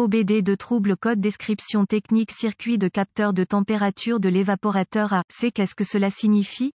OBD de trouble code description technique circuit de capteur de température de l'évaporateur à. C. qu'est-ce que cela signifie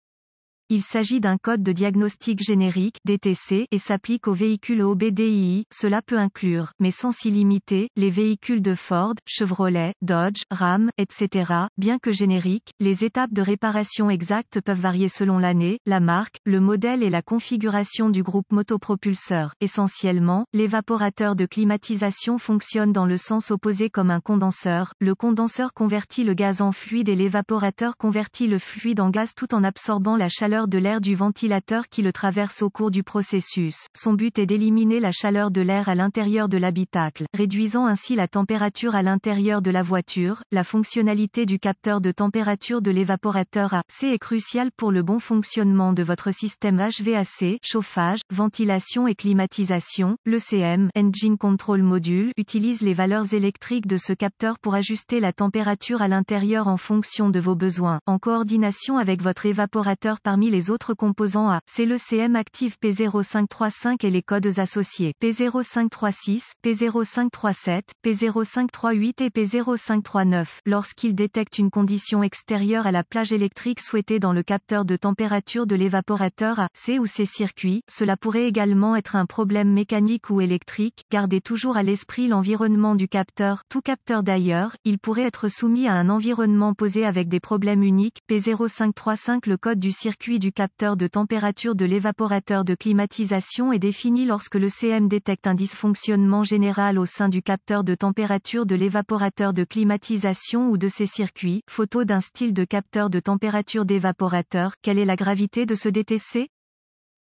il s'agit d'un code de diagnostic générique DTC et s'applique aux véhicules OBDII. Cela peut inclure, mais sans s'y limiter, les véhicules de Ford, Chevrolet, Dodge, Ram, etc. Bien que générique, les étapes de réparation exactes peuvent varier selon l'année, la marque, le modèle et la configuration du groupe motopropulseur. Essentiellement, l'évaporateur de climatisation fonctionne dans le sens opposé comme un condenseur. Le condenseur convertit le gaz en fluide et l'évaporateur convertit le fluide en gaz tout en absorbant la chaleur de l'air du ventilateur qui le traverse au cours du processus. Son but est d'éliminer la chaleur de l'air à l'intérieur de l'habitacle, réduisant ainsi la température à l'intérieur de la voiture. La fonctionnalité du capteur de température de l'évaporateur AC est cruciale pour le bon fonctionnement de votre système HVAC, chauffage, ventilation et climatisation. Le CM, Engine Control Module, utilise les valeurs électriques de ce capteur pour ajuster la température à l'intérieur en fonction de vos besoins, en coordination avec votre évaporateur parmi les autres composants A, c'est le CM active P0535 et les codes associés P0536, P0537, P0538 et P0539. Lorsqu'il détecte une condition extérieure à la plage électrique souhaitée dans le capteur de température de l'évaporateur A, C ou C circuit, cela pourrait également être un problème mécanique ou électrique, gardez toujours à l'esprit l'environnement du capteur, tout capteur d'ailleurs, il pourrait être soumis à un environnement posé avec des problèmes uniques, P0535 le code du circuit du capteur de température de l'évaporateur de climatisation est défini lorsque le CM détecte un dysfonctionnement général au sein du capteur de température de l'évaporateur de climatisation ou de ses circuits. Photo d'un style de capteur de température d'évaporateur. Quelle est la gravité de ce DTC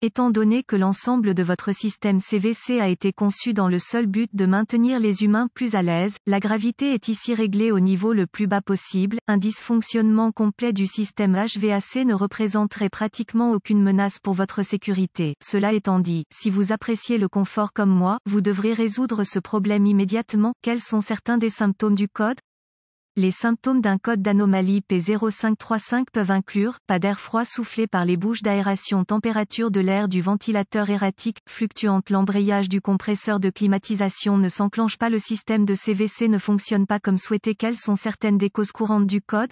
Étant donné que l'ensemble de votre système CVC a été conçu dans le seul but de maintenir les humains plus à l'aise, la gravité est ici réglée au niveau le plus bas possible. Un dysfonctionnement complet du système HVAC ne représenterait pratiquement aucune menace pour votre sécurité. Cela étant dit, si vous appréciez le confort comme moi, vous devrez résoudre ce problème immédiatement. Quels sont certains des symptômes du code les symptômes d'un code d'anomalie P0535 peuvent inclure pas d'air froid soufflé par les bouches d'aération, température de l'air du ventilateur erratique, fluctuante, l'embrayage du compresseur de climatisation ne s'enclenche pas, le système de CVC ne fonctionne pas comme souhaité. Quelles sont certaines des causes courantes du code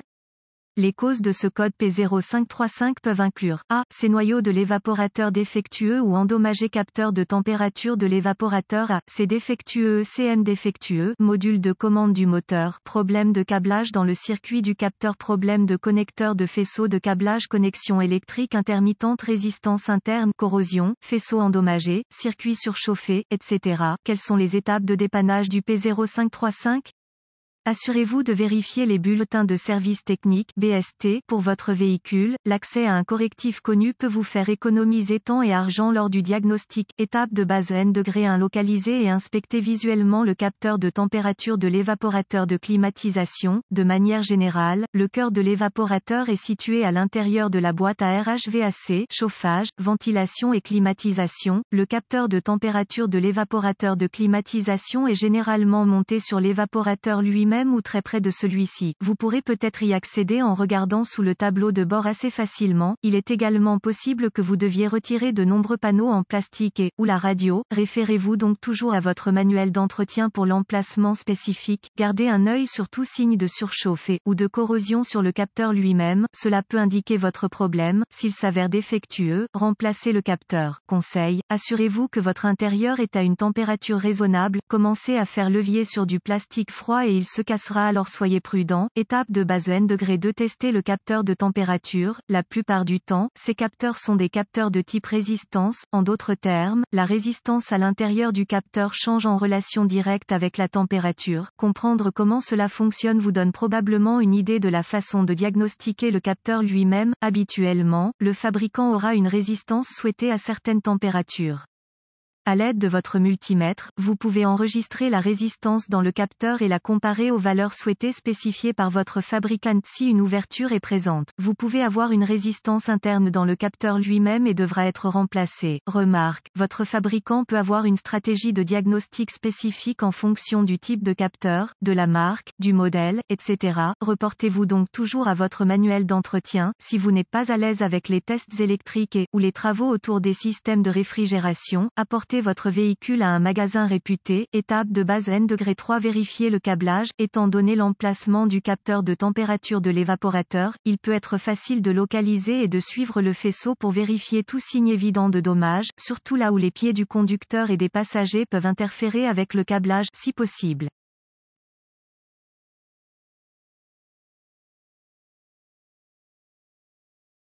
les causes de ce code P0535 peuvent inclure A. Ces noyaux de l'évaporateur défectueux ou endommagés Capteur de température de l'évaporateur A. Ces défectueux e CM défectueux, module de commande du moteur, problème de câblage dans le circuit du capteur, problème de connecteur de faisceau de câblage, connexion électrique intermittente, résistance interne, corrosion, faisceau endommagé, circuit surchauffé, etc. Quelles sont les étapes de dépannage du P0535 Assurez-vous de vérifier les bulletins de service technique BST pour votre véhicule. L'accès à un correctif connu peut vous faire économiser temps et argent lors du diagnostic. Étape de base N degré 1 localiser et inspecter visuellement le capteur de température de l'évaporateur de climatisation. De manière générale, le cœur de l'évaporateur est situé à l'intérieur de la boîte à RHVAC, chauffage, ventilation et climatisation. Le capteur de température de l'évaporateur de climatisation est généralement monté sur l'évaporateur lui-même ou très près de celui-ci. Vous pourrez peut-être y accéder en regardant sous le tableau de bord assez facilement. Il est également possible que vous deviez retirer de nombreux panneaux en plastique et, ou la radio. Référez-vous donc toujours à votre manuel d'entretien pour l'emplacement spécifique. Gardez un œil sur tout signe de surchauffe ou de corrosion sur le capteur lui-même. Cela peut indiquer votre problème. S'il s'avère défectueux, remplacez le capteur. Conseil, assurez-vous que votre intérieur est à une température raisonnable. Commencez à faire levier sur du plastique froid et il se cassera alors soyez prudent. Étape de base N degré 2 tester le capteur de température. La plupart du temps, ces capteurs sont des capteurs de type résistance. En d'autres termes, la résistance à l'intérieur du capteur change en relation directe avec la température. Comprendre comment cela fonctionne vous donne probablement une idée de la façon de diagnostiquer le capteur lui-même. Habituellement, le fabricant aura une résistance souhaitée à certaines températures. À l'aide de votre multimètre, vous pouvez enregistrer la résistance dans le capteur et la comparer aux valeurs souhaitées spécifiées par votre fabricant si une ouverture est présente. Vous pouvez avoir une résistance interne dans le capteur lui-même et devra être remplacée. Remarque, votre fabricant peut avoir une stratégie de diagnostic spécifique en fonction du type de capteur, de la marque, du modèle, etc. Reportez-vous donc toujours à votre manuel d'entretien, si vous n'êtes pas à l'aise avec les tests électriques et ou les travaux autour des systèmes de réfrigération, apportez votre véhicule à un magasin réputé, étape de base N-3 vérifier le câblage, étant donné l'emplacement du capteur de température de l'évaporateur, il peut être facile de localiser et de suivre le faisceau pour vérifier tout signe évident de dommage, surtout là où les pieds du conducteur et des passagers peuvent interférer avec le câblage si possible.